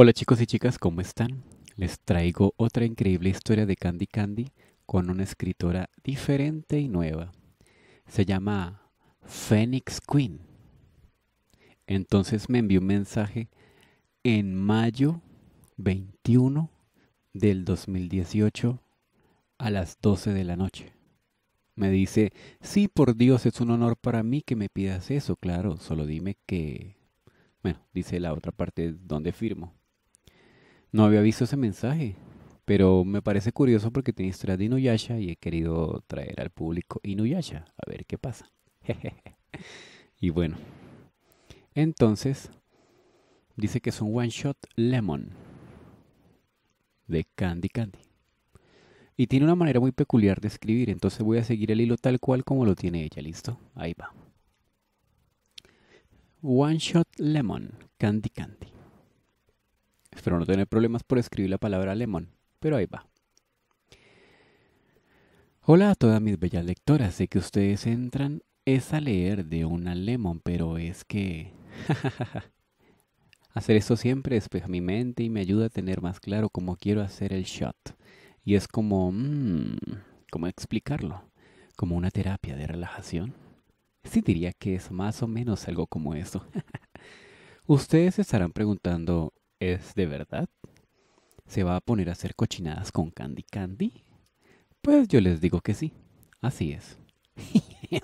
Hola chicos y chicas, ¿cómo están? Les traigo otra increíble historia de Candy Candy con una escritora diferente y nueva. Se llama Phoenix Queen. Entonces me envió un mensaje en mayo 21 del 2018 a las 12 de la noche. Me dice, sí, por Dios, es un honor para mí que me pidas eso, claro, solo dime que... Bueno, dice la otra parte donde firmo. No había visto ese mensaje, pero me parece curioso porque tiene historias de Inuyasha y he querido traer al público Inuyasha, a ver qué pasa. y bueno, entonces dice que es un one shot lemon de Candy Candy. Y tiene una manera muy peculiar de escribir, entonces voy a seguir el hilo tal cual como lo tiene ella, ¿listo? Ahí va. One Shot Lemon, Candy Candy. Espero no tener problemas por escribir la palabra lemon, pero ahí va. Hola a todas mis bellas lectoras, sé que ustedes entran es a leer de una lemon, pero es que... hacer esto siempre despeja mi mente y me ayuda a tener más claro cómo quiero hacer el shot. Y es como... Mm, ¿Cómo explicarlo? ¿Como una terapia de relajación? Sí diría que es más o menos algo como eso. Ustedes estarán preguntando, es de verdad. ¿Se va a poner a hacer cochinadas con Candy Candy? Pues yo les digo que sí. Así es.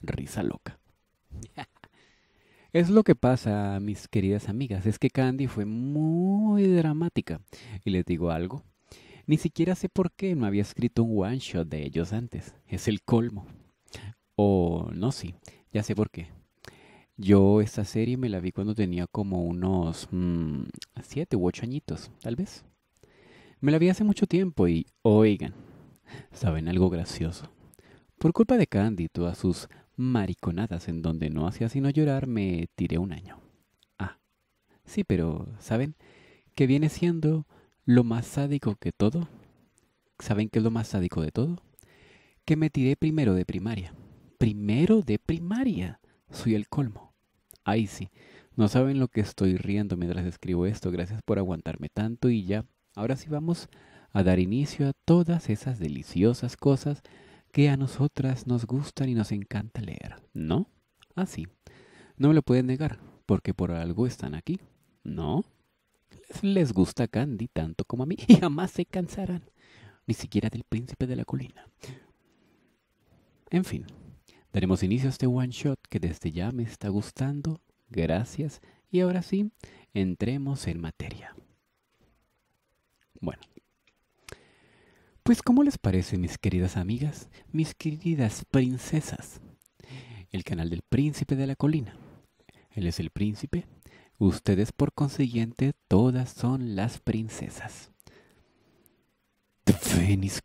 Risa loca. Es lo que pasa, mis queridas amigas, es que Candy fue muy dramática. Y les digo algo, ni siquiera sé por qué no había escrito un one shot de ellos antes. Es el colmo. O no, sí, ya sé por qué. Yo esta serie me la vi cuando tenía como unos mm, siete u ocho añitos, tal vez. Me la vi hace mucho tiempo y, oigan, ¿saben algo gracioso? Por culpa de Candy, todas sus mariconadas en donde no hacía sino llorar, me tiré un año. Ah, sí, pero ¿saben que viene siendo lo más sádico que todo? ¿Saben qué es lo más sádico de todo? Que me tiré primero de primaria. Primero de primaria. Soy el colmo. Ahí sí. No saben lo que estoy riendo mientras escribo esto. Gracias por aguantarme tanto y ya. Ahora sí vamos a dar inicio a todas esas deliciosas cosas que a nosotras nos gustan y nos encanta leer. ¿No? Así. Ah, sí. no me lo pueden negar, porque por algo están aquí. ¿No? Les gusta Candy tanto como a mí y jamás se cansarán, ni siquiera del príncipe de la colina. En fin, Daremos inicio a este one shot que desde ya me está gustando. Gracias. Y ahora sí, entremos en materia. Bueno. Pues ¿cómo les parece mis queridas amigas, mis queridas princesas? El canal del príncipe de la colina. Él es el príncipe. Ustedes por consiguiente todas son las princesas. The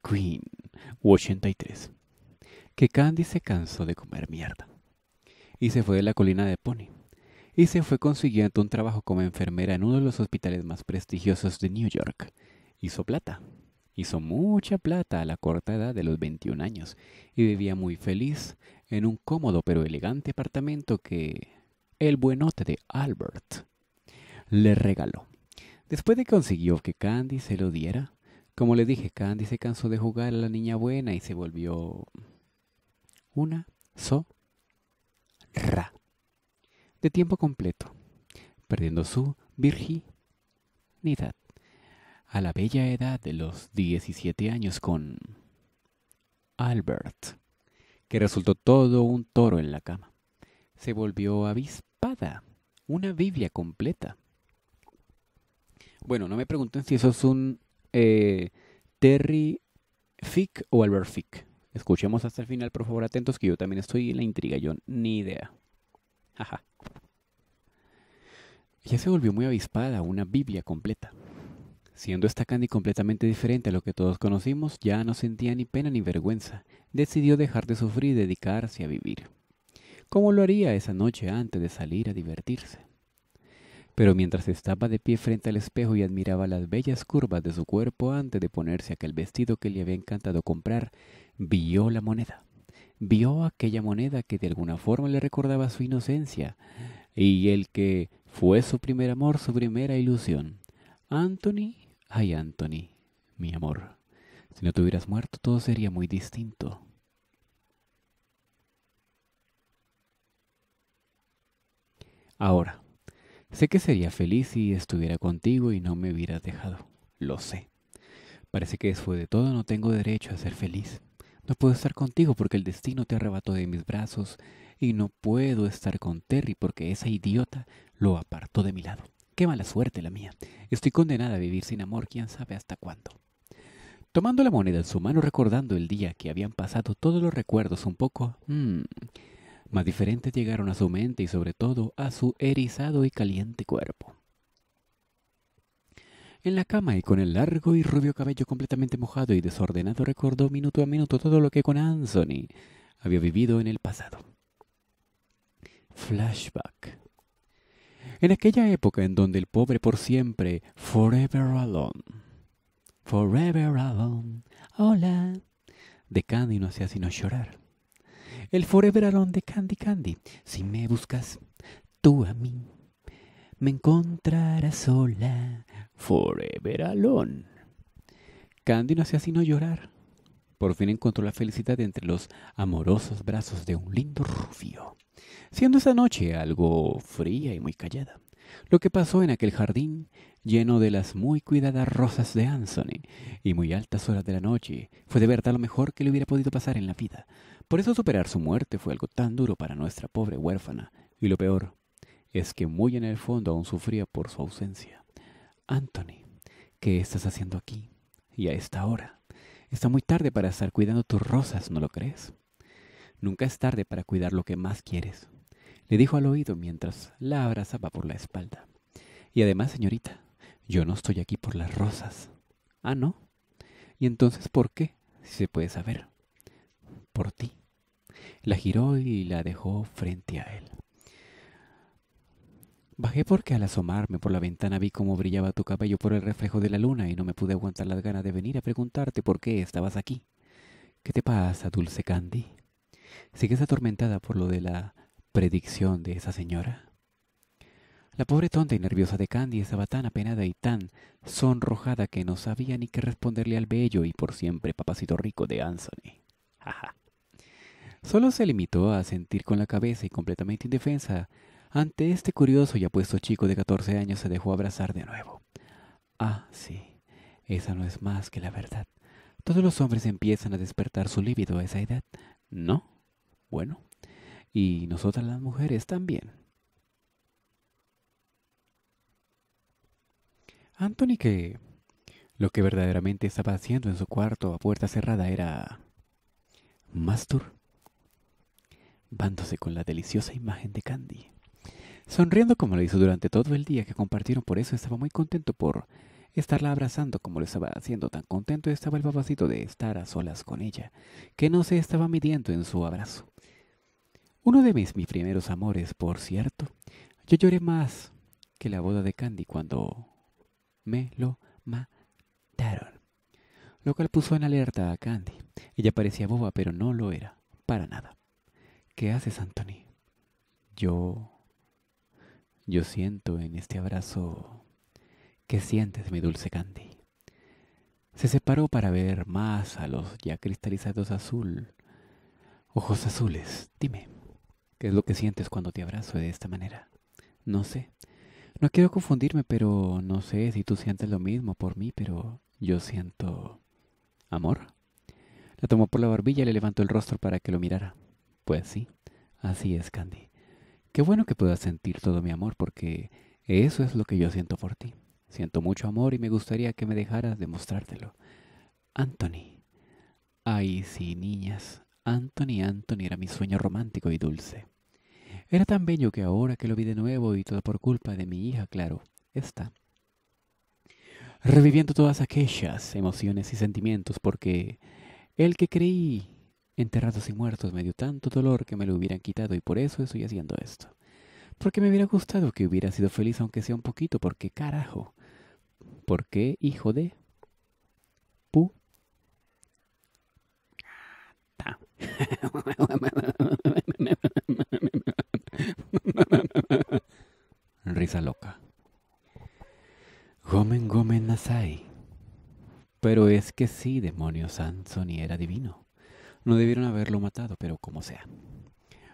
Queen 83 que Candy se cansó de comer mierda y se fue de la colina de Pony y se fue consiguiendo un trabajo como enfermera en uno de los hospitales más prestigiosos de New York. Hizo plata. Hizo mucha plata a la corta edad de los 21 años y vivía muy feliz en un cómodo pero elegante apartamento que el buenote de Albert le regaló. Después de que consiguió que Candy se lo diera, como le dije, Candy se cansó de jugar a la niña buena y se volvió una so ra de tiempo completo, perdiendo su virginidad a la bella edad de los 17 años con Albert, que resultó todo un toro en la cama. Se volvió avispada, una Biblia completa. Bueno, no me pregunten si eso es un eh, Terry Fick o Albert Fick. Escuchemos hasta el final, por favor, atentos, que yo también estoy en la intriga, yo ni idea. Jaja. ya se volvió muy avispada, una Biblia completa. Siendo esta Candy completamente diferente a lo que todos conocimos, ya no sentía ni pena ni vergüenza. Decidió dejar de sufrir y dedicarse a vivir. ¿Cómo lo haría esa noche antes de salir a divertirse? Pero mientras estaba de pie frente al espejo y admiraba las bellas curvas de su cuerpo antes de ponerse aquel vestido que le había encantado comprar, vio la moneda. Vio aquella moneda que de alguna forma le recordaba su inocencia y el que fue su primer amor, su primera ilusión. Anthony, ay Anthony, mi amor, si no te hubieras muerto todo sería muy distinto. Ahora, sé que sería feliz si estuviera contigo y no me hubieras dejado. Lo sé. Parece que después de todo no tengo derecho a ser feliz. No puedo estar contigo porque el destino te arrebató de mis brazos y no puedo estar con Terry porque esa idiota lo apartó de mi lado. Qué mala suerte la mía. Estoy condenada a vivir sin amor, quién sabe hasta cuándo. Tomando la moneda en su mano, recordando el día que habían pasado todos los recuerdos un poco mm, más diferentes llegaron a su mente y sobre todo a su erizado y caliente cuerpo en la cama y con el largo y rubio cabello completamente mojado y desordenado recordó minuto a minuto todo lo que con Anthony había vivido en el pasado. Flashback. En aquella época en donde el pobre por siempre, forever alone, forever alone, hola, de Candy no hacía sino llorar. El forever alone de Candy Candy, si me buscas, tú a mí me encontrará sola, forever alone. Candy no hacía sino llorar. Por fin encontró la felicidad entre los amorosos brazos de un lindo rubio, siendo esa noche algo fría y muy callada. Lo que pasó en aquel jardín, lleno de las muy cuidadas rosas de Anthony y muy altas horas de la noche, fue de verdad lo mejor que le hubiera podido pasar en la vida. Por eso superar su muerte fue algo tan duro para nuestra pobre huérfana, y lo peor es que muy en el fondo aún sufría por su ausencia. Anthony, ¿qué estás haciendo aquí? Y a esta hora. Está muy tarde para estar cuidando tus rosas, ¿no lo crees? Nunca es tarde para cuidar lo que más quieres, le dijo al oído mientras la abrazaba por la espalda. Y además, señorita, yo no estoy aquí por las rosas. Ah, ¿no? ¿Y entonces por qué? Si se puede saber. Por ti. La giró y la dejó frente a él. Bajé porque al asomarme por la ventana vi cómo brillaba tu cabello por el reflejo de la luna y no me pude aguantar las ganas de venir a preguntarte por qué estabas aquí. ¿Qué te pasa, dulce Candy? ¿Sigues atormentada por lo de la predicción de esa señora? La pobre tonta y nerviosa de Candy estaba tan apenada y tan sonrojada que no sabía ni qué responderle al bello y por siempre papacito rico de Anthony. Solo se limitó a sentir con la cabeza y completamente indefensa ante este curioso y apuesto chico de 14 años se dejó abrazar de nuevo. Ah, sí, esa no es más que la verdad. Todos los hombres empiezan a despertar su líbido a esa edad, ¿no? Bueno, y nosotras las mujeres también. Anthony que lo que verdaderamente estaba haciendo en su cuarto a puerta cerrada era mastur, bándose con la deliciosa imagen de Candy. Sonriendo como lo hizo durante todo el día que compartieron, por eso estaba muy contento por estarla abrazando como lo estaba haciendo. Tan contento estaba el babacito de estar a solas con ella, que no se estaba midiendo en su abrazo. Uno de mis, mis primeros amores, por cierto. Yo lloré más que la boda de Candy cuando me lo mataron. Lo cual puso en alerta a Candy. Ella parecía boba, pero no lo era, para nada. ¿Qué haces, Anthony? Yo yo siento en este abrazo que sientes, mi dulce Candy. Se separó para ver más a los ya cristalizados azul. Ojos azules, dime, ¿qué es lo que sientes cuando te abrazo de esta manera? No sé. No quiero confundirme, pero no sé si tú sientes lo mismo por mí, pero yo siento... ¿Amor? La tomó por la barbilla y le levantó el rostro para que lo mirara. Pues sí, así es, Candy. Qué bueno que puedas sentir todo mi amor porque eso es lo que yo siento por ti. Siento mucho amor y me gustaría que me dejaras demostrártelo. Anthony. Ay, sí, niñas. Anthony, Anthony era mi sueño romántico y dulce. Era tan bello que ahora que lo vi de nuevo y todo por culpa de mi hija, claro, está. Reviviendo todas aquellas emociones y sentimientos porque el que creí enterrados y muertos me dio tanto dolor que me lo hubieran quitado y por eso estoy haciendo esto. Porque me hubiera gustado que hubiera sido feliz aunque sea un poquito, porque carajo. ¿Por qué, hijo de... Pu... Ta. Risa loca. Gomen, gomen, nasai. Pero es que sí, demonio y era divino. No debieron haberlo matado, pero como sea.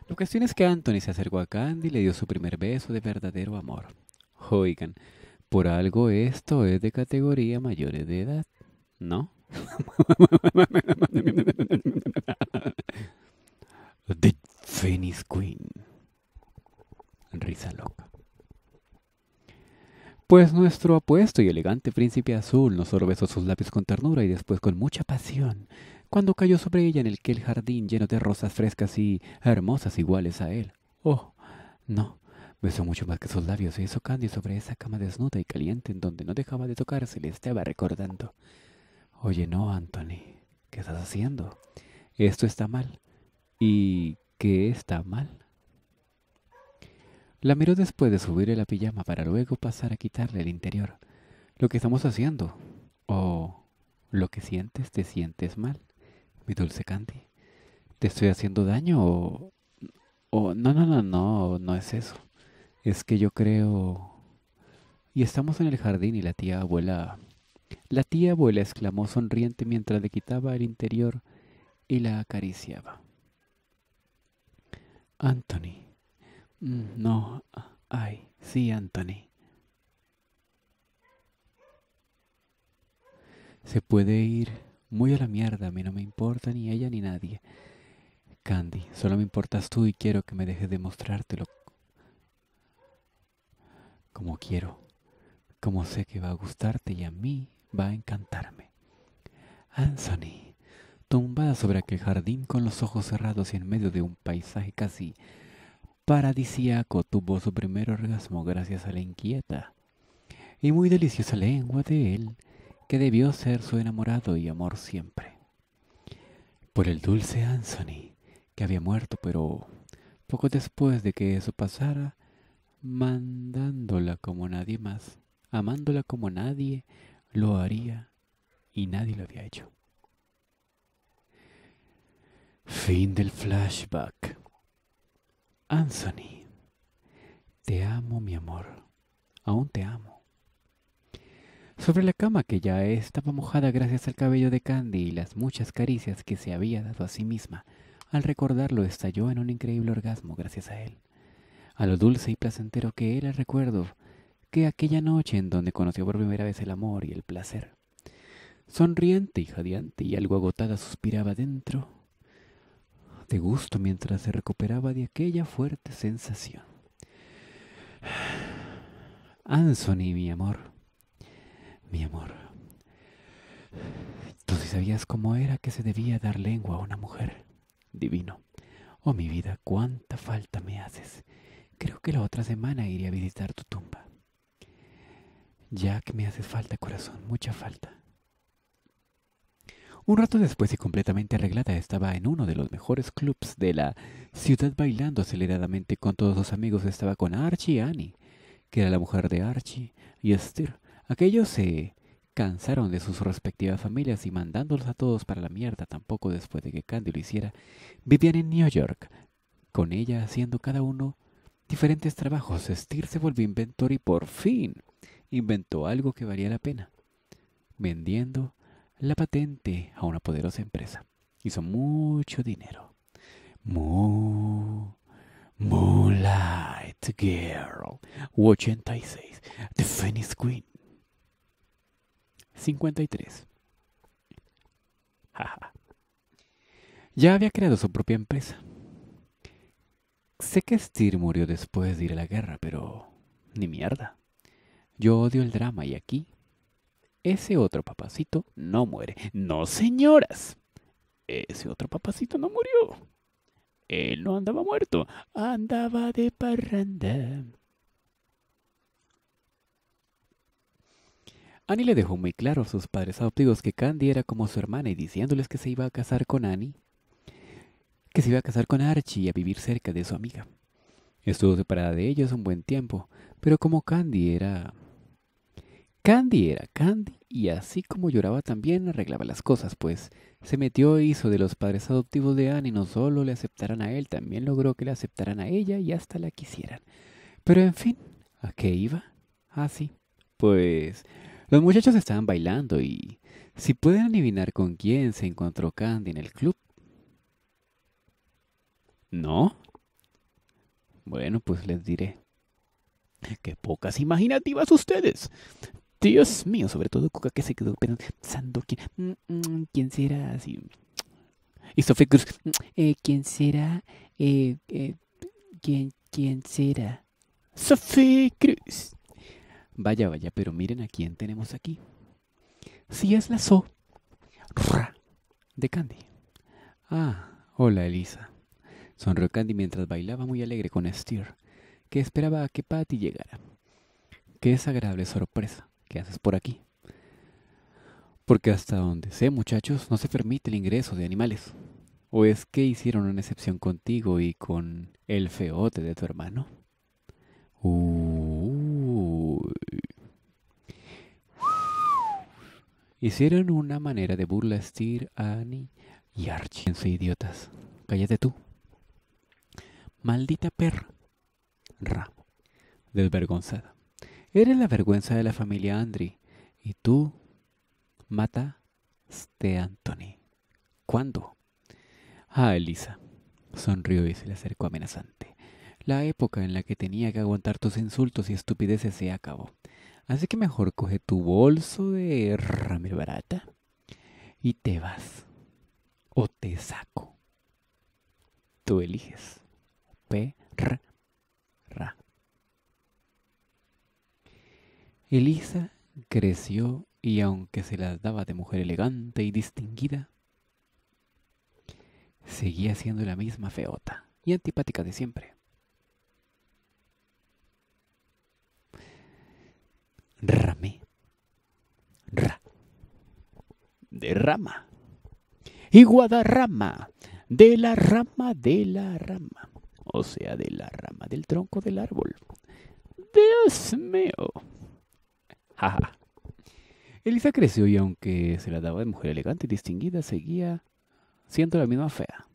La cuestión es que Anthony se acercó a Candy y le dio su primer beso de verdadero amor. Oigan, por algo esto es de categoría mayores de edad, ¿no? The Phoenix Queen. Risa loca. Pues nuestro apuesto y elegante príncipe azul nos solo besó sus labios con ternura y después con mucha pasión, cuando cayó sobre ella en el que el jardín lleno de rosas frescas y hermosas iguales a él. Oh, no, besó mucho más que sus labios y hizo Candy sobre esa cama desnuda y caliente en donde no dejaba de tocarse y le estaba recordando. Oye, no, Anthony, ¿qué estás haciendo? Esto está mal. ¿Y qué está mal? La miró después de subirle la pijama para luego pasar a quitarle el interior. Lo que estamos haciendo, o lo que sientes, te sientes mal mi dulce Candy, ¿te estoy haciendo daño o, o, no, no, no, no, no es eso. Es que yo creo... Y estamos en el jardín y la tía abuela... La tía abuela exclamó sonriente mientras le quitaba el interior y la acariciaba. Anthony. Mm, no. Ay, sí, Anthony. Se puede ir muy a la mierda, a mí no me importa ni ella ni nadie. Candy, solo me importas tú y quiero que me dejes de mostrártelo como quiero, como sé que va a gustarte y a mí va a encantarme. Anthony, tumbada sobre aquel jardín con los ojos cerrados y en medio de un paisaje casi paradisíaco, tuvo su primer orgasmo gracias a la inquieta y muy deliciosa lengua de él que debió ser su enamorado y amor siempre. Por el dulce Anthony, que había muerto, pero poco después de que eso pasara, mandándola como nadie más, amándola como nadie lo haría y nadie lo había hecho. Fin del flashback. Anthony, te amo mi amor, aún te amo sobre la cama que ya estaba mojada gracias al cabello de Candy y las muchas caricias que se había dado a sí misma. Al recordarlo estalló en un increíble orgasmo gracias a él. A lo dulce y placentero que era el recuerdo que aquella noche en donde conoció por primera vez el amor y el placer. Sonriente y jadeante y algo agotada suspiraba dentro de gusto mientras se recuperaba de aquella fuerte sensación. Anthony, mi amor, mi amor. Tú sí sabías cómo era que se debía dar lengua a una mujer. Divino. Oh, mi vida, cuánta falta me haces. Creo que la otra semana iré a visitar tu tumba. Ya que me haces falta, corazón, mucha falta. Un rato después y completamente arreglada estaba en uno de los mejores clubs de la ciudad bailando aceleradamente con todos sus amigos. Estaba con Archie y Annie, que era la mujer de Archie, y Esther, Aquellos se cansaron de sus respectivas familias y mandándolos a todos para la mierda tampoco después de que Candy lo hiciera, vivían en New York, con ella haciendo cada uno diferentes trabajos. Steer se volvió inventor y por fin inventó algo que valía la pena, vendiendo la patente a una poderosa empresa. Hizo mucho dinero. Mu Light Girl 86 The Phoenix Queen 53. ya había creado su propia empresa. Sé que Stir murió después de ir a la guerra, pero ni mierda. Yo odio el drama y aquí ese otro papacito no muere. No, señoras. Ese otro papacito no murió. Él no andaba muerto, andaba de parranda. Annie le dejó muy claro a sus padres adoptivos que Candy era como su hermana y diciéndoles que se iba a casar con Annie, que se iba a casar con Archie y a vivir cerca de su amiga. Estuvo separada de ellos un buen tiempo, pero como Candy era... Candy era Candy y así como lloraba también arreglaba las cosas, pues se metió e hizo de los padres adoptivos de Annie no solo le aceptaran a él, también logró que le aceptaran a ella y hasta la quisieran. Pero en fin, ¿a qué iba? Así, ah, sí, pues los muchachos estaban bailando y, si pueden adivinar con quién se encontró Candy en el club. ¿No? Bueno, pues les diré. ¡Qué pocas imaginativas ustedes! Dios mío, sobre todo Coca que se quedó pensando quién, mm, mm, será así. Y Sofía Cruz, mm, eh, ¿quién será? Eh, eh, ¿quién, ¿Quién será? Sofía Cruz. Vaya, vaya, pero miren a quién tenemos aquí. Si sí, es la So de Candy. Ah, hola Elisa. Sonrió Candy mientras bailaba muy alegre con Steer, que esperaba a que Patty llegara. Qué desagradable sorpresa. que haces por aquí? Porque hasta donde sé, muchachos, no se permite el ingreso de animales. ¿O es que hicieron una excepción contigo y con el feote de tu hermano? Uh, Hicieron una manera de burla a Annie y Archie. idiotas. Cállate tú. Maldita perra. Ra. Desvergonzada. Eres la vergüenza de la familia Andri. Y tú mataste a Anthony. ¿Cuándo? Ah, Elisa. Sonrió y se le acercó amenazante. La época en la que tenía que aguantar tus insultos y estupideces se acabó. Así que mejor coge tu bolso de rame barata y te vas. O te saco. Tú eliges. Perra. Elisa creció y aunque se las daba de mujer elegante y distinguida, seguía siendo la misma feota y antipática de siempre. de rama. Y Guadarrama, de la rama, de la rama. O sea, de la rama del tronco del árbol. Dios mío. Elisa creció y aunque se la daba de mujer elegante y distinguida, seguía siendo la misma fea.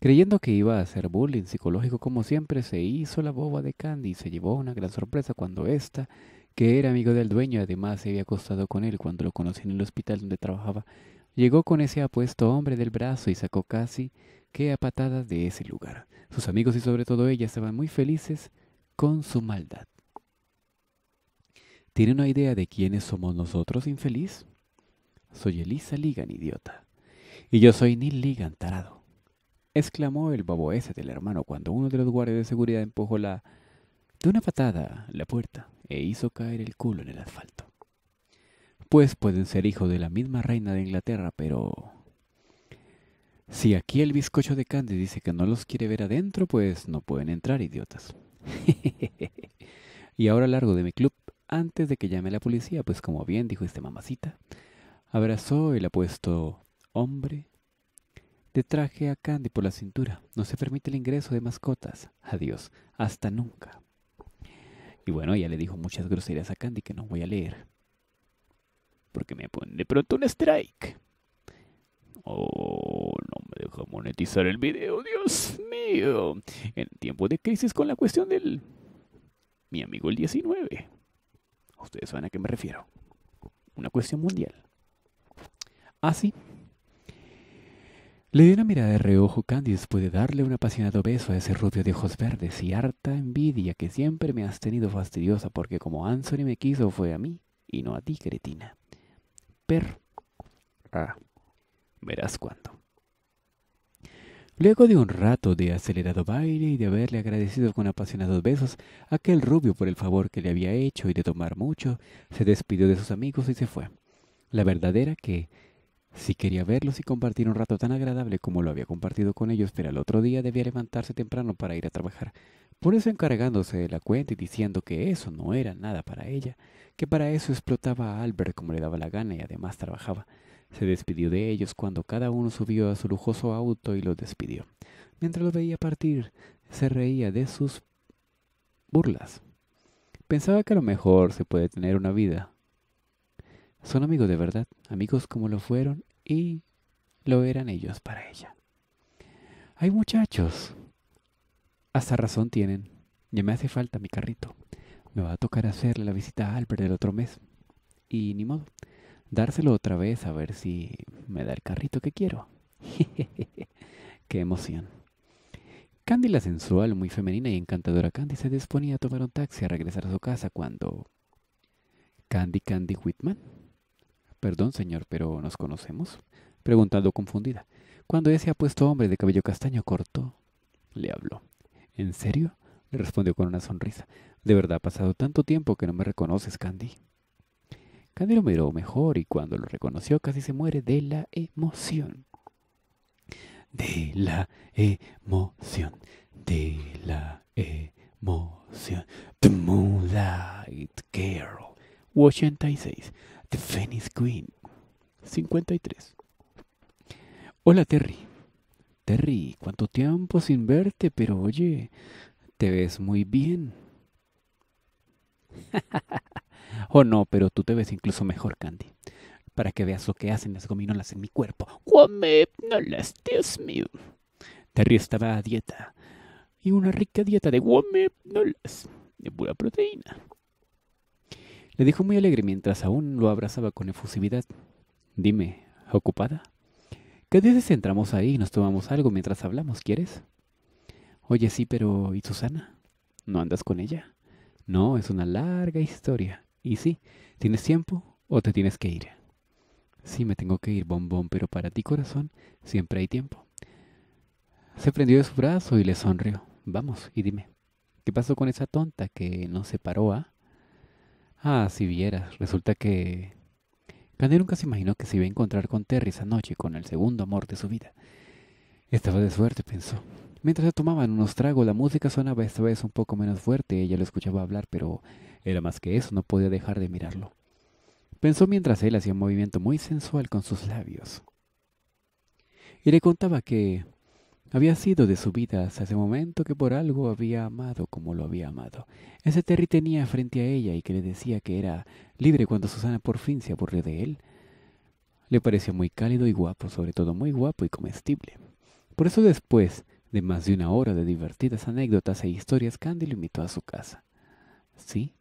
Creyendo que iba a hacer bullying psicológico como siempre, se hizo la boba de Candy y se llevó una gran sorpresa cuando ésta que era amigo del dueño, además se había acostado con él cuando lo conocí en el hospital donde trabajaba, llegó con ese apuesto hombre del brazo y sacó casi que a patadas de ese lugar. Sus amigos y sobre todo ella estaban muy felices con su maldad. ¿Tiene una idea de quiénes somos nosotros, infeliz? Soy Elisa Ligan, idiota. Y yo soy Neil Ligan, tarado. Exclamó el ese del hermano cuando uno de los guardias de seguridad empujó la de una patada la puerta e hizo caer el culo en el asfalto. Pues pueden ser hijos de la misma reina de Inglaterra, pero... Si aquí el bizcocho de Candy dice que no los quiere ver adentro, pues no pueden entrar, idiotas. y ahora largo de mi club antes de que llame la policía, pues como bien dijo este mamacita, abrazó el apuesto hombre de traje a Candy por la cintura. No se permite el ingreso de mascotas. Adiós. Hasta nunca. Y bueno, ella le dijo muchas groserías a Candy que no voy a leer. Porque me ponen de pronto un strike. Oh, no me deja monetizar el video, Dios mío. En tiempo de crisis con la cuestión del... Mi amigo el 19. Ustedes saben a qué me refiero. Una cuestión mundial. Así. Ah, le di una mirada de reojo Candy después de darle un apasionado beso a ese rubio de ojos verdes y harta envidia que siempre me has tenido fastidiosa porque como Anthony me quiso fue a mí y no a ti, cretina. Per. Ah, verás cuándo. Luego de un rato de acelerado baile y de haberle agradecido con apasionados besos a aquel rubio por el favor que le había hecho y de tomar mucho, se despidió de sus amigos y se fue. La verdadera que si quería verlos y compartir un rato tan agradable como lo había compartido con ellos, pero al otro día debía levantarse temprano para ir a trabajar. Por eso encargándose de la cuenta y diciendo que eso no era nada para ella, que para eso explotaba a Albert como le daba la gana y además trabajaba. Se despidió de ellos cuando cada uno subió a su lujoso auto y los despidió. Mientras lo veía partir, se reía de sus burlas. Pensaba que a lo mejor se puede tener una vida son amigos de verdad, amigos como lo fueron y lo eran ellos para ella. Hay muchachos. Hasta razón tienen. Ya me hace falta mi carrito. Me va a tocar hacer la visita a Albert el otro mes. Y ni modo. Dárselo otra vez a ver si me da el carrito que quiero. Qué emoción. Candy la sensual, muy femenina y encantadora Candy se disponía a tomar un taxi a regresar a su casa cuando... Candy Candy Whitman Perdón, señor, pero ¿nos conocemos? Preguntando confundida. Cuando ese apuesto hombre de cabello castaño corto, le habló. ¿En serio? le respondió con una sonrisa. De verdad ha pasado tanto tiempo que no me reconoces, Candy. Candy lo miró mejor y cuando lo reconoció casi se muere de la emoción. De la emoción. De la emoción. The Moonlight Carol. 86. The Queen. 53. Hola Terry. Terry, cuánto tiempo sin verte, pero oye, te ves muy bien. oh no, pero tú te ves incluso mejor, Candy. Para que veas lo que hacen las gominolas en mi cuerpo. Guamepnolas, Dios mío. Terry estaba a dieta. Y una rica dieta de gominolas de pura proteína. Le dijo muy alegre mientras aún lo abrazaba con efusividad. Dime, ¿ocupada? ¿Qué dices si entramos ahí y nos tomamos algo mientras hablamos? ¿Quieres? Oye, sí, pero ¿y Susana? ¿No andas con ella? No, es una larga historia. Y sí, ¿tienes tiempo o te tienes que ir? Sí, me tengo que ir, bombón, pero para ti, corazón, siempre hay tiempo. Se prendió de su brazo y le sonrió. Vamos, y dime, ¿qué pasó con esa tonta que nos separó a... Ah? Ah, si vieras, resulta que... Candy nunca se imaginó que se iba a encontrar con Terry esa noche, con el segundo amor de su vida. Estaba de suerte, pensó. Mientras se tomaban unos tragos, la música sonaba esta vez un poco menos fuerte. Ella lo escuchaba hablar, pero era más que eso, no podía dejar de mirarlo. Pensó mientras él hacía un movimiento muy sensual con sus labios. Y le contaba que había sido de su vida hasta ese momento que por algo había amado como lo había amado. Ese Terry tenía frente a ella y que le decía que era libre cuando Susana por fin se aburrió de él. Le pareció muy cálido y guapo, sobre todo muy guapo y comestible. Por eso después de más de una hora de divertidas anécdotas e historias, Candy lo invitó a su casa. ¿Sí?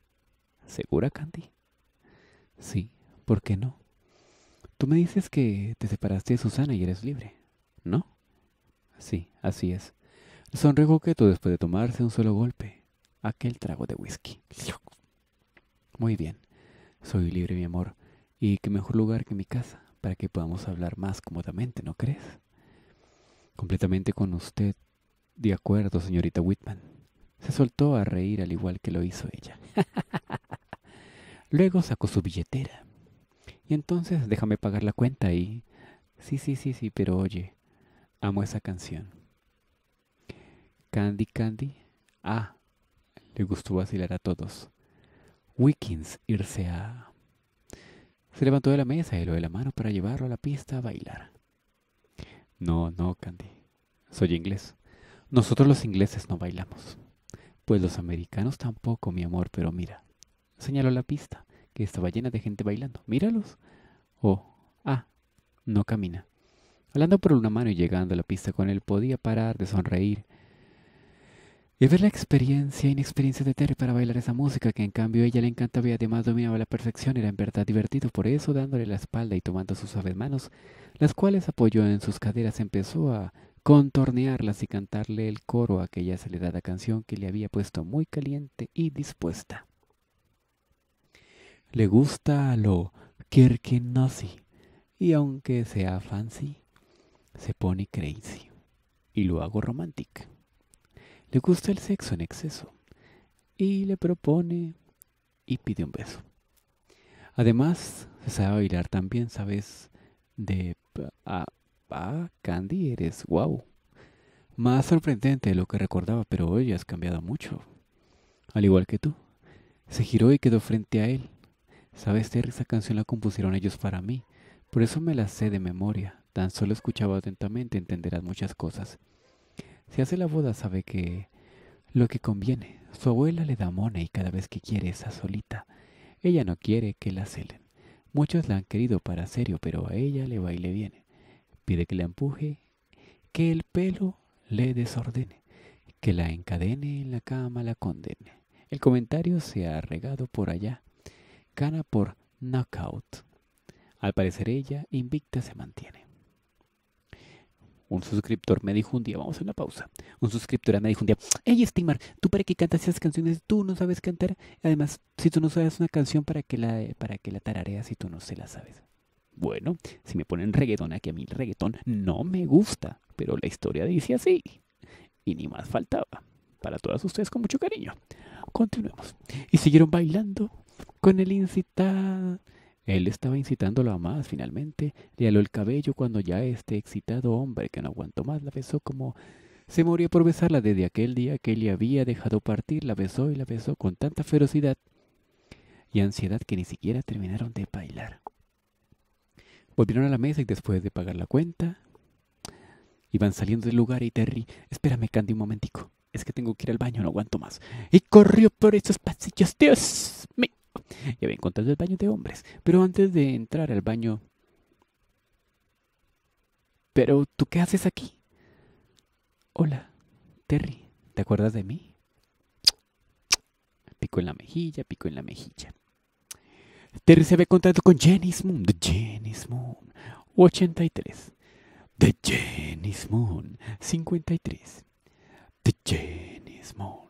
¿Segura, Candy? Sí, ¿por qué no? Tú me dices que te separaste de Susana y eres libre, ¿no? Sí, así es. Sonrió coqueto después de tomarse un solo golpe. Aquel trago de whisky. Muy bien. Soy libre, mi amor. Y qué mejor lugar que mi casa para que podamos hablar más cómodamente, ¿no crees? Completamente con usted de acuerdo, señorita Whitman. Se soltó a reír al igual que lo hizo ella. Luego sacó su billetera. Y entonces déjame pagar la cuenta y... Sí, sí, sí, sí, pero oye, Amo esa canción. Candy Candy. Ah, le gustó vacilar a todos. Wickens irse a... Se levantó de la mesa y lo de la mano para llevarlo a la pista a bailar. No, no, Candy. Soy inglés. Nosotros los ingleses no bailamos. Pues los americanos tampoco, mi amor, pero mira. Señaló la pista, que estaba llena de gente bailando. Míralos. Oh, ah, no camina. Hablando por una mano y llegando a la pista con él, podía parar de sonreír y ver la experiencia e inexperiencia de Terry para bailar esa música que en cambio a ella le encantaba y además dominaba la perfección. Era en verdad divertido, por eso dándole la espalda y tomando sus suaves manos, las cuales apoyó en sus caderas, empezó a contornearlas y cantarle el coro a aquella acelerada canción que le había puesto muy caliente y dispuesta. Le gusta a lo Kirkinozzi, y aunque sea fancy, se pone crazy y lo hago romántica. Le gusta el sexo en exceso y le propone y pide un beso. Además, se sabe bailar también, ¿sabes? De... Ah, ah Candy, eres wow. Más sorprendente de lo que recordaba, pero hoy has cambiado mucho. Al igual que tú. Se giró y quedó frente a él. ¿Sabes, Terry? Esa canción la compusieron ellos para mí. Por eso me la sé de memoria. Tan solo escuchaba atentamente, entenderás muchas cosas. Si hace la boda sabe que lo que conviene. Su abuela le da mona y cada vez que quiere está solita. Ella no quiere que la celen. Muchos la han querido para serio, pero a ella le baile y viene. Pide que la empuje, que el pelo le desordene, que la encadene en la cama, la condene. El comentario se ha regado por allá. Gana por knockout. Al parecer ella invicta se mantiene. Un suscriptor me dijo un día, vamos a una pausa. Un suscriptor me dijo un día, hey Stigmar, tú para qué cantas esas canciones, tú no sabes cantar. Además, si tú no sabes una canción, ¿para que la, para que la tarareas si tú no se la sabes? Bueno, si me ponen reggaetón aquí, a mí el reggaetón no me gusta, pero la historia dice así. Y ni más faltaba. Para todas ustedes con mucho cariño. Continuemos. Y siguieron bailando con el incitado. Él estaba incitándola más finalmente, le aló el cabello cuando ya este excitado hombre que no aguantó más la besó como se moría por besarla desde aquel día que le había dejado partir, la besó y la besó con tanta ferocidad y ansiedad que ni siquiera terminaron de bailar. Volvieron a la mesa y después de pagar la cuenta, iban saliendo del lugar y Terry, espérame Candy un momentico, es que tengo que ir al baño, no aguanto más. Y corrió por esos pasillos, Dios mío. Y había encontrado el baño de hombres, pero antes de entrar al baño... Pero, ¿tú qué haces aquí? Hola, Terry, ¿te acuerdas de mí? Pico en la mejilla, pico en la mejilla. Terry se había encontrado con Jenny's Moon, The Jenny's Moon, 83. The Jenny's Moon, 53. The Jenny's Moon,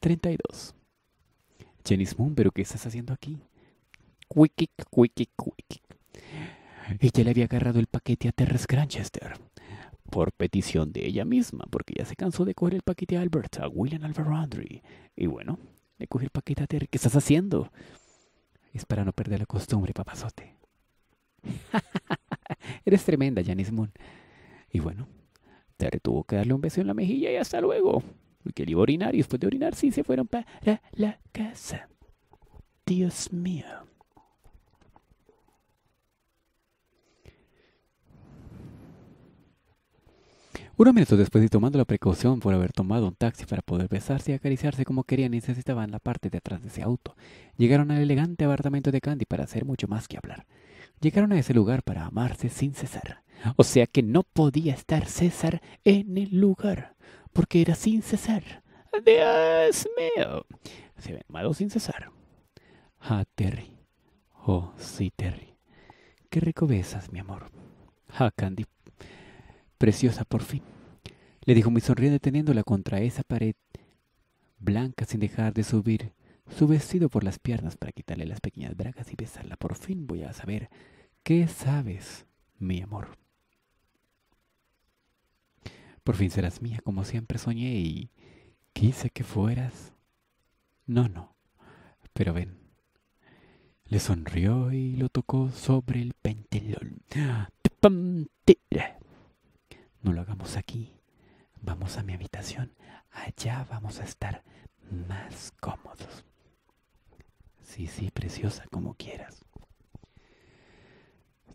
32. Janice Moon, ¿pero qué estás haciendo aquí? Quick, quick, quick. Ella le había agarrado el paquete a Terrence Granchester por petición de ella misma, porque ya se cansó de coger el paquete a Alberta, a William Alvaroundry. Y bueno, le cogí el paquete a Terry. ¿Qué estás haciendo? Es para no perder la costumbre, papazote. Eres tremenda, Janice Moon. Y bueno, Terry tuvo que darle un beso en la mejilla y hasta luego. Porque él iba orinar y después de orinar sí se fueron para la casa. Dios mío. Un minutos después y tomando la precaución por haber tomado un taxi para poder besarse y acariciarse como querían, necesitaban la parte de atrás de ese auto. Llegaron al elegante apartamento de Candy para hacer mucho más que hablar. Llegaron a ese lugar para amarse sin cesar. O sea que no podía estar César en el lugar porque era sin cesar. Dios mío. Se ve amado sin cesar. Ah, Terry. Oh, sí, Terry. Qué rico mi amor. Ah, Candy. Preciosa, por fin. Le dijo mi sonriente teniéndola contra esa pared blanca sin dejar de subir su vestido por las piernas para quitarle las pequeñas bragas y besarla. Por fin voy a saber qué sabes, mi amor. Por fin serás mía, como siempre soñé y quise que fueras. No, no, pero ven. Le sonrió y lo tocó sobre el pentelón. No lo hagamos aquí. Vamos a mi habitación. Allá vamos a estar más cómodos. Sí, sí, preciosa, como quieras.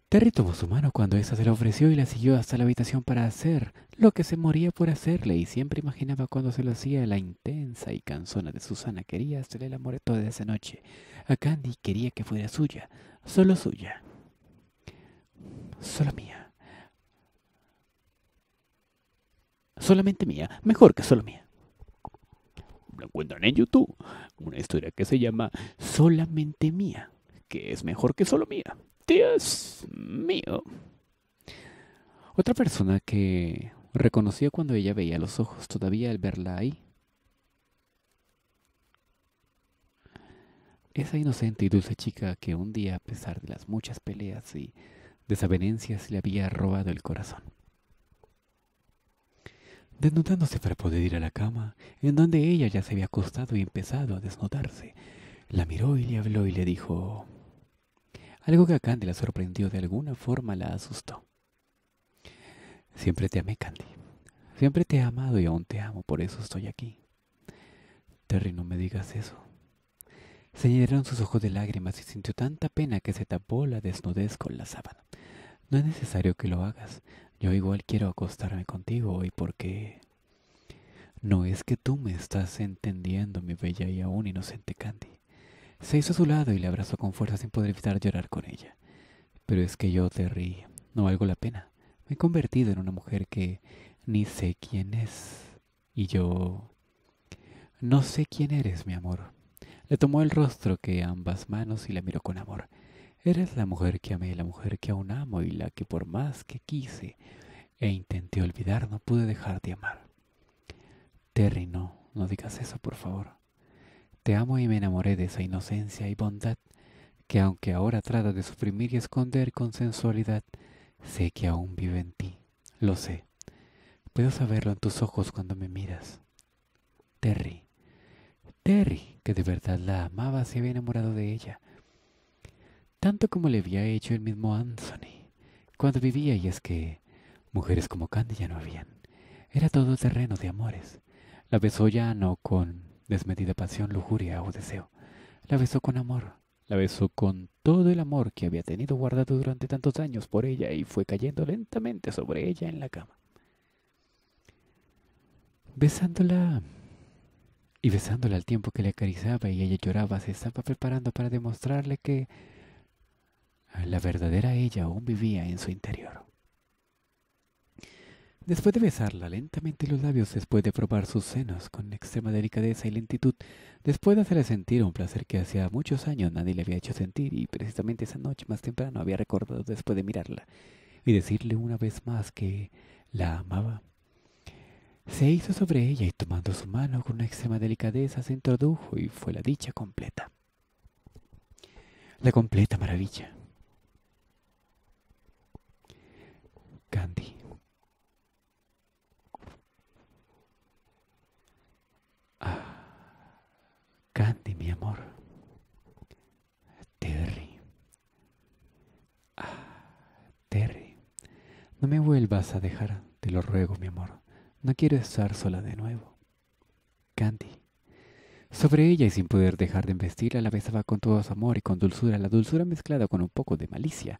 Terry tomó su mano cuando esa se la ofreció y la siguió hasta la habitación para hacer lo que se moría por hacerle y siempre imaginaba cuando se lo hacía la intensa y cansona de Susana. Quería hacerle el amor toda esa noche. A Candy quería que fuera suya, solo suya, solo mía. Solamente mía, mejor que solo mía. Lo encuentran en YouTube, una historia que se llama Solamente Mía, que es mejor que solo mía. Dios mío. Otra persona que reconoció cuando ella veía los ojos todavía al verla ahí. Esa inocente y dulce chica que un día, a pesar de las muchas peleas y desavenencias, le había robado el corazón. Desnudándose para poder ir a la cama, en donde ella ya se había acostado y empezado a desnudarse, la miró y le habló y le dijo, algo que a Candy la sorprendió, de alguna forma la asustó. Siempre te amé, Candy. Siempre te he amado y aún te amo, por eso estoy aquí. Terry, no me digas eso. Se llenaron sus ojos de lágrimas y sintió tanta pena que se tapó la desnudez con la sábana. No es necesario que lo hagas. Yo igual quiero acostarme contigo hoy porque... No es que tú me estás entendiendo, mi bella y aún inocente Candy. Se hizo a su lado y le abrazó con fuerza sin poder evitar llorar con ella. Pero es que yo, Terry, no valgo la pena. Me he convertido en una mujer que ni sé quién es. Y yo... No sé quién eres, mi amor. Le tomó el rostro que ambas manos y la miró con amor. Eres la mujer que amé, la mujer que aún amo y la que por más que quise e intenté olvidar no pude dejar de amar. Terry, no, no digas eso, por favor. Te amo y me enamoré de esa inocencia y bondad que aunque ahora trata de suprimir y esconder con sensualidad, sé que aún vive en ti. Lo sé. Puedo saberlo en tus ojos cuando me miras. Terry. Terry, que de verdad la amaba, se había enamorado de ella. Tanto como le había hecho el mismo Anthony. Cuando vivía, y es que mujeres como Candy ya no habían. Era todo terreno de amores. La besó ya no con desmedida pasión, lujuria o deseo. La besó con amor, la besó con todo el amor que había tenido guardado durante tantos años por ella y fue cayendo lentamente sobre ella en la cama. Besándola y besándola al tiempo que le acariciaba y ella lloraba, se estaba preparando para demostrarle que la verdadera ella aún vivía en su interior. Después de besarla lentamente los labios, después de probar sus senos con extrema delicadeza y lentitud, después de hacerle sentir un placer que hacía muchos años nadie le había hecho sentir y precisamente esa noche más temprano había recordado después de mirarla y decirle una vez más que la amaba. Se hizo sobre ella y tomando su mano con una extrema delicadeza se introdujo y fue la dicha completa. La completa maravilla. CANDY Candy, mi amor. Terry. Ah, Terry. No me vuelvas a dejar, te lo ruego, mi amor. No quiero estar sola de nuevo. Candy. Sobre ella y sin poder dejar de embestirla, la besaba con todo su amor y con dulzura, la dulzura mezclada con un poco de malicia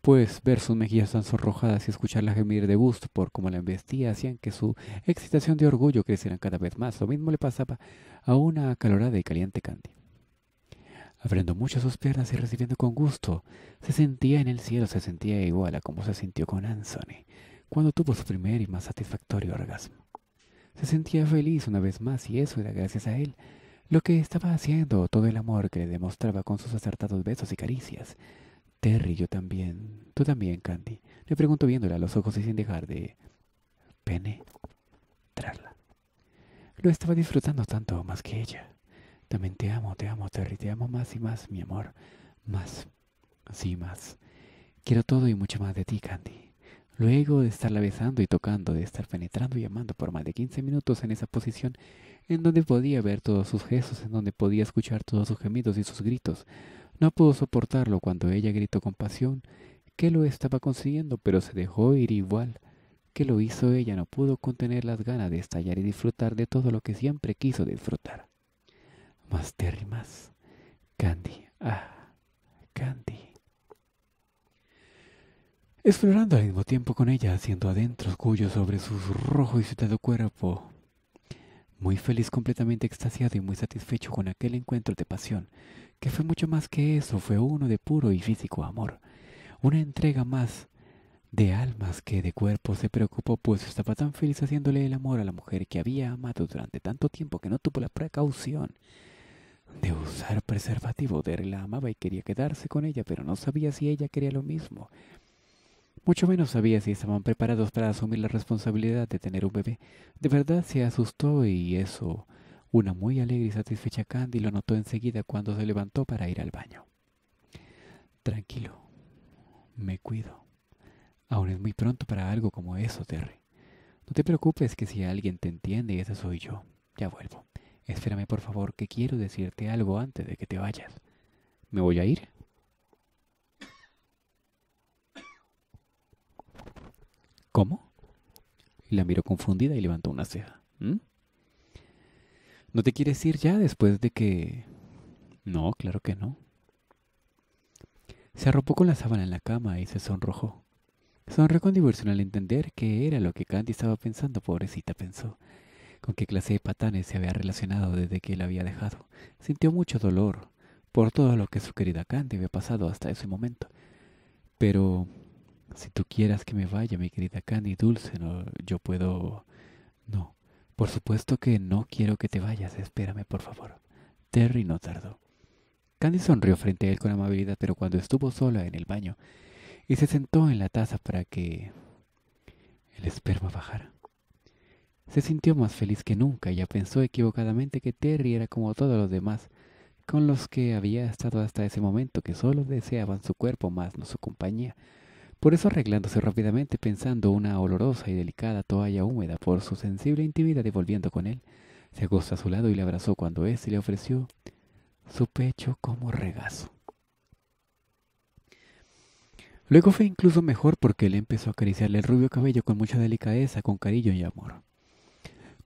pues ver sus mejillas tan sonrojadas y escucharla gemir de gusto por cómo la embestía hacían que su excitación de orgullo creciera cada vez más. Lo mismo le pasaba a una acalorada y caliente Candy. Abriendo mucho sus piernas y recibiendo con gusto, se sentía en el cielo, se sentía igual a como se sintió con Anthony cuando tuvo su primer y más satisfactorio orgasmo. Se sentía feliz una vez más y eso era gracias a él, lo que estaba haciendo, todo el amor que le demostraba con sus acertados besos y caricias Terry, yo también. Tú también, Candy. Le pregunto viéndola a los ojos y sin dejar de penetrarla. Lo estaba disfrutando tanto más que ella. También te amo, te amo, Terry, te amo más y más, mi amor. Más. Sí, más. Quiero todo y mucho más de ti, Candy. Luego de estarla besando y tocando, de estar penetrando y amando por más de 15 minutos en esa posición, en donde podía ver todos sus gestos, en donde podía escuchar todos sus gemidos y sus gritos, no pudo soportarlo cuando ella gritó con pasión que lo estaba consiguiendo, pero se dejó ir igual que lo hizo ella. No pudo contener las ganas de estallar y disfrutar de todo lo que siempre quiso disfrutar. Más Terry, Candy, ah, Candy. Explorando al mismo tiempo con ella, haciendo adentros cuyo sobre su rojo y citado cuerpo. Muy feliz, completamente extasiado y muy satisfecho con aquel encuentro de pasión, que fue mucho más que eso, fue uno de puro y físico amor, una entrega más de almas que de cuerpo se preocupó, pues estaba tan feliz haciéndole el amor a la mujer que había amado durante tanto tiempo que no tuvo la precaución de usar preservativo. Der la amaba y quería quedarse con ella, pero no sabía si ella quería lo mismo. Mucho menos sabía si estaban preparados para asumir la responsabilidad de tener un bebé. De verdad se asustó y eso una muy alegre y satisfecha Candy lo notó enseguida cuando se levantó para ir al baño. Tranquilo, me cuido. Aún es muy pronto para algo como eso, Terry. No te preocupes que si alguien te entiende, y ese soy yo. Ya vuelvo. Espérame, por favor, que quiero decirte algo antes de que te vayas. ¿Me voy a ir? ¿Cómo? La miró confundida y levantó una ceja. ¿Mm? ¿No te quieres ir ya después de que... No, claro que no. Se arropó con la sábana en la cama y se sonrojó. Sonrió con diversión al entender qué era lo que Candy estaba pensando, pobrecita pensó. Con qué clase de patanes se había relacionado desde que la había dejado. Sintió mucho dolor por todo lo que su querida Candy había pasado hasta ese momento. Pero si tú quieras que me vaya, mi querida Candy dulce, no, yo puedo... No, por supuesto que no quiero que te vayas, espérame por favor. Terry no tardó. Candy sonrió frente a él con amabilidad, pero cuando estuvo sola en el baño y se sentó en la taza para que el esperma bajara, se sintió más feliz que nunca y pensó equivocadamente que Terry era como todos los demás con los que había estado hasta ese momento, que solo deseaban su cuerpo más no su compañía. Por eso arreglándose rápidamente, pensando una olorosa y delicada toalla húmeda por su sensible intimidad y volviendo con él, se acostó a su lado y le abrazó cuando éste le ofreció su pecho como regazo. Luego fue incluso mejor porque él empezó a acariciarle el rubio cabello con mucha delicadeza, con cariño y amor.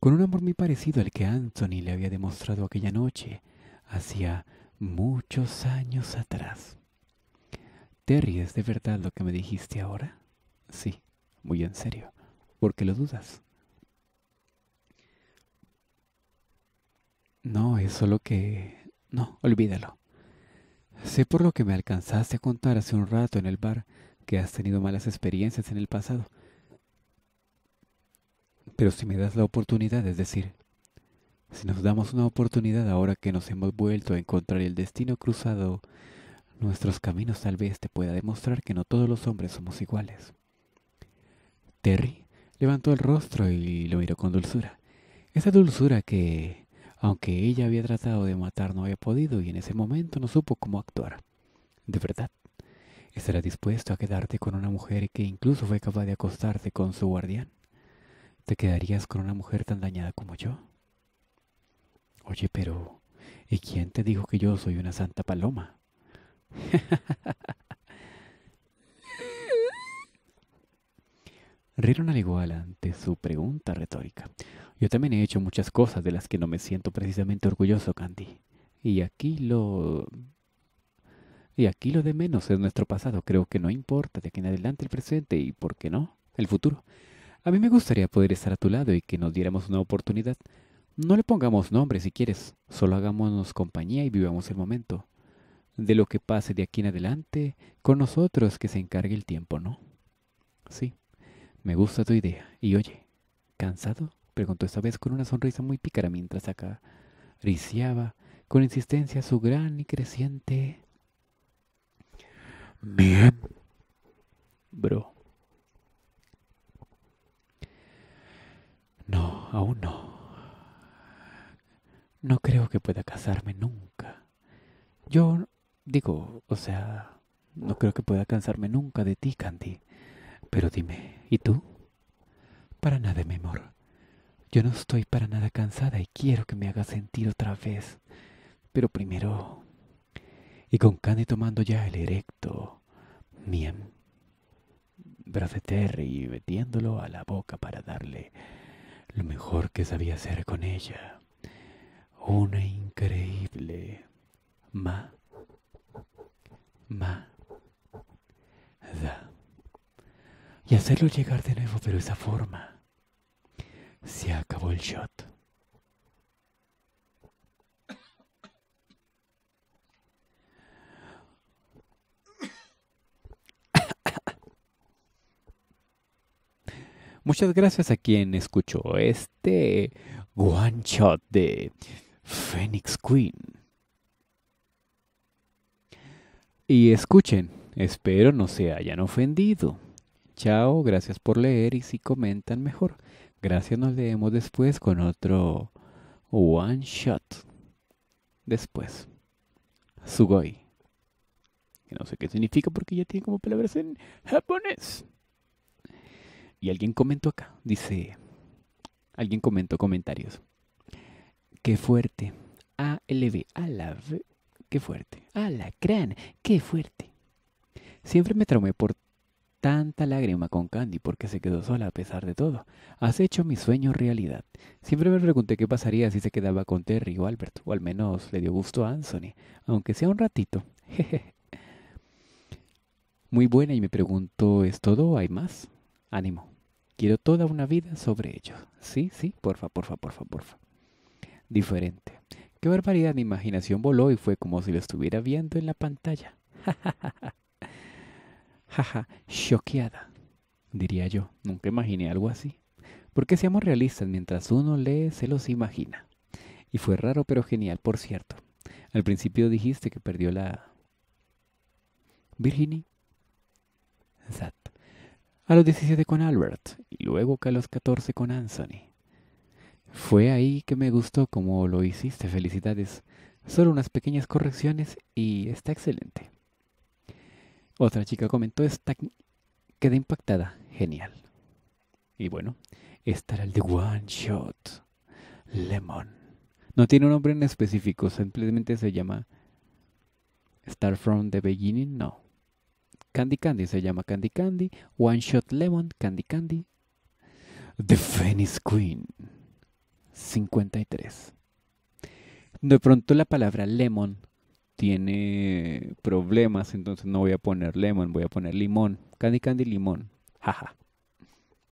Con un amor muy parecido al que Anthony le había demostrado aquella noche, hacía muchos años atrás. ¿Y ¿es de verdad lo que me dijiste ahora? Sí, muy en serio. ¿Por qué lo dudas? No, es solo que... No, olvídalo. Sé por lo que me alcanzaste a contar hace un rato en el bar que has tenido malas experiencias en el pasado. Pero si me das la oportunidad, es decir, si nos damos una oportunidad ahora que nos hemos vuelto a encontrar el destino cruzado Nuestros caminos tal vez te pueda demostrar que no todos los hombres somos iguales. Terry levantó el rostro y lo miró con dulzura. Esa dulzura que, aunque ella había tratado de matar, no había podido y en ese momento no supo cómo actuar. De verdad, ¿estarás dispuesto a quedarte con una mujer que incluso fue capaz de acostarte con su guardián? ¿Te quedarías con una mujer tan dañada como yo? Oye, pero ¿y quién te dijo que yo soy una santa paloma? Rieron al igual ante su pregunta retórica. Yo también he hecho muchas cosas de las que no me siento precisamente orgulloso, Candy. Y aquí lo... Y aquí lo de menos es nuestro pasado. Creo que no importa de aquí en adelante el presente y, ¿por qué no?, el futuro. A mí me gustaría poder estar a tu lado y que nos diéramos una oportunidad. No le pongamos nombre si quieres, solo hagámonos compañía y vivamos el momento de lo que pase de aquí en adelante con nosotros que se encargue el tiempo, ¿no? Sí, me gusta tu idea. Y oye, ¿cansado? preguntó esta vez con una sonrisa muy pícara mientras acariciaba con insistencia su gran y creciente... Bien, bro. No, aún no. No creo que pueda casarme nunca. Yo Digo, o sea, no creo que pueda cansarme nunca de ti, Candy. Pero dime, ¿y tú? Para nada, mi amor. Yo no estoy para nada cansada y quiero que me hagas sentir otra vez. Pero primero... Y con Candy tomando ya el erecto, miem braceter y metiéndolo a la boca para darle lo mejor que sabía hacer con ella. Una increíble... Ma y hacerlo llegar de nuevo, pero esa forma. Se acabó el shot. Muchas gracias a quien escuchó este one shot de Phoenix Queen. Y escuchen, espero no se hayan ofendido. Chao, gracias por leer y si comentan mejor. Gracias, nos leemos después con otro one shot. Después. Sugoi. Que no sé qué significa porque ya tiene como palabras en japonés. Y alguien comentó acá, dice, alguien comentó comentarios. Qué fuerte. B, a la qué fuerte. Alacrán, qué fuerte. Siempre me traumé por tanta lágrima con Candy porque se quedó sola a pesar de todo. Has hecho mi sueño realidad. Siempre me pregunté qué pasaría si se quedaba con Terry o Albert, o al menos le dio gusto a Anthony, aunque sea un ratito. Muy buena y me pregunto, ¿es todo hay más? Ánimo. Quiero toda una vida sobre ello. Sí, sí, porfa, porfa, porfa, porfa. Diferente. Qué barbaridad, mi imaginación voló y fue como si lo estuviera viendo en la pantalla. Jaja, choqueada, diría yo. Nunca imaginé algo así. Porque seamos realistas, mientras uno lee, se los imagina. Y fue raro pero genial, por cierto. Al principio dijiste que perdió la... Virginie. Exacto. A los 17 con Albert y luego que a los 14 con Anthony. Fue ahí que me gustó como lo hiciste, felicidades. Solo unas pequeñas correcciones y está excelente. Otra chica comentó, está... queda impactada, genial. Y bueno, estará el de One Shot Lemon. No tiene un nombre en específico, simplemente se llama Star from the beginning, no. Candy Candy se llama Candy Candy, One Shot Lemon, Candy Candy, The Phoenix Queen. 53. De pronto la palabra lemon tiene problemas, entonces no voy a poner lemon, voy a poner limón. Candy Candy Limón. Jaja.